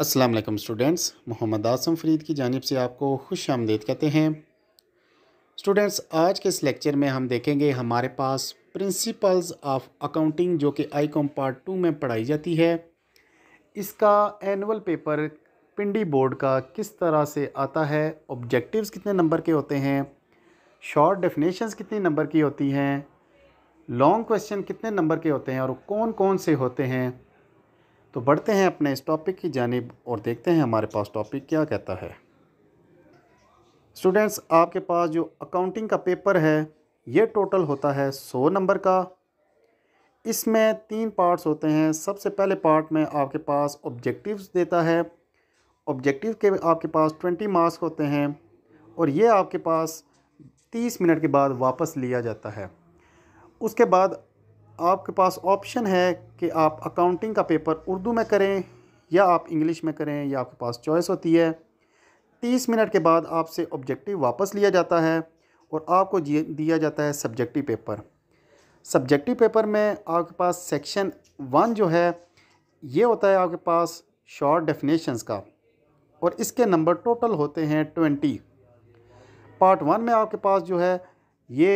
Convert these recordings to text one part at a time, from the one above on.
Aslam students Mohammad Asam Farid की जानब से आपको खुश आमदेद कहते हैं स्टूडेंट्स आज के इस लेक्चर में हम देखेंगे हमारे पास प्रिंसिपल्स ऑफ अकाउंटिंग जो कि आई कॉम पार्ट टू में पढ़ाई जाती है इसका एनुअल पेपर पिंडी बोर्ड का किस तरह से आता है ऑब्जेक्टिव्स कितने नंबर के होते हैं शॉर्ट डेफिनेशन कितने नंबर की होती हैं लॉन्ग क्वेश्चन कितने नंबर के होते हैं और कौन कौन से होते हैं तो बढ़ते हैं अपने इस टॉपिक की जानब और देखते हैं हमारे पास टॉपिक क्या कहता है स्टूडेंट्स आपके पास जो अकाउंटिंग का पेपर है ये टोटल होता है सौ नंबर का इसमें तीन पार्ट्स होते हैं सबसे पहले पार्ट में आपके पास ऑब्जेक्टिव्स देता है ऑब्जेक्टिव के आपके पास ट्वेंटी मार्क्स होते हैं और ये आपके पास तीस मिनट के बाद वापस लिया जाता है उसके बाद आपके पास ऑप्शन है कि आप अकाउंटिंग का पेपर उर्दू में करें या आप इंग्लिश में करें या आपके पास चॉइस होती है तीस मिनट के बाद आपसे ऑब्जेक्टिव वापस लिया जाता है और आपको दिया जाता है सब्जेक्टिव पेपर सब्जेक्टिव पेपर में आपके पास सेक्शन वन जो है ये होता है आपके पास शॉर्ट डेफिनेशंस का और इसके नंबर टोटल होते हैं ट्वेंटी पार्ट वन में आपके पास जो है ये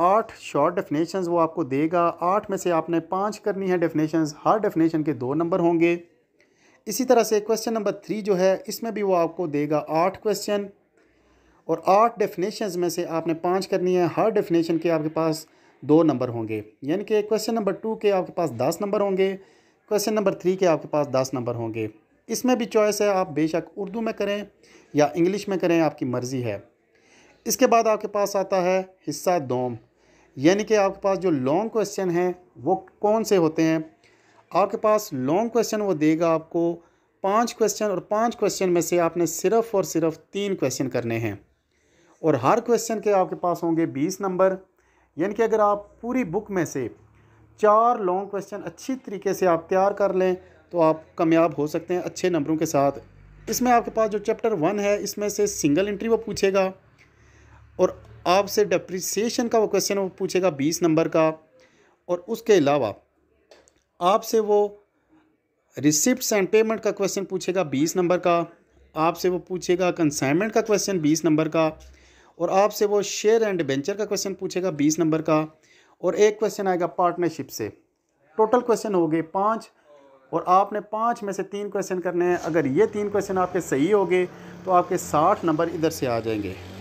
आठ शॉर्ट डेफिनेशंस वो आपको देगा आठ में से आपने पाँच करनी है डेफिनेशंस हर डेफिनेशन के दो नंबर होंगे इसी तरह से क्वेश्चन नंबर थ्री जो है इसमें भी वो आपको देगा आठ क्वेश्चन और आठ डेफिनेशंस में से आपने पाँच करनी है हर डेफिनेशन के आपके पास दो नंबर होंगे यानी कि क्वेश्चन नंबर टू के आपके पास दस नंबर होंगे क्वेश्चन नंबर थ्री के आपके पास दस नंबर होंगे इसमें भी चॉइस है आप बेशक उर्दू में करें या इंग्लिश में करें आपकी मर्ज़ी है इसके बाद आपके पास आता है हिस्सा दोम यानी कि आपके पास जो लॉन्ग क्वेश्चन हैं वो कौन से होते हैं आपके पास लॉन्ग क्वेश्चन वो देगा आपको पांच क्वेश्चन और पांच क्वेश्चन में से आपने सिर्फ और सिर्फ तीन क्वेश्चन करने हैं और हर क्वेश्चन के आपके पास होंगे बीस नंबर यानी कि अगर आप पूरी बुक में से चार लॉन्ग क्वेश्चन अच्छी तरीके से आप तैयार कर लें तो आप कामयाब हो सकते हैं अच्छे नंबरों के साथ इसमें आपके पास जो चैप्टर वन है इसमें से सिंगल एंट्री वो पूछेगा और आपसे डप्रिसिएशन का वो क्वेश्चन वो पूछेगा बीस नंबर का और उसके अलावा आपसे वो रिसिप्ट एंड पेमेंट का क्वेश्चन पूछेगा बीस नंबर का आपसे वो पूछेगा कंसाइनमेंट का क्वेश्चन बीस नंबर का और आपसे वो शेयर एंड वेंचर का क्वेश्चन पूछेगा बीस नंबर का और एक क्वेश्चन आएगा पार्टनरशिप से टोटल क्वेश्चन हो गए पाँच और आपने पाँच में से तीन क्वेश्चन करने हैं अगर ये तीन क्वेश्चन आपके सही हो गए तो आपके साठ नंबर इधर से आ जाएंगे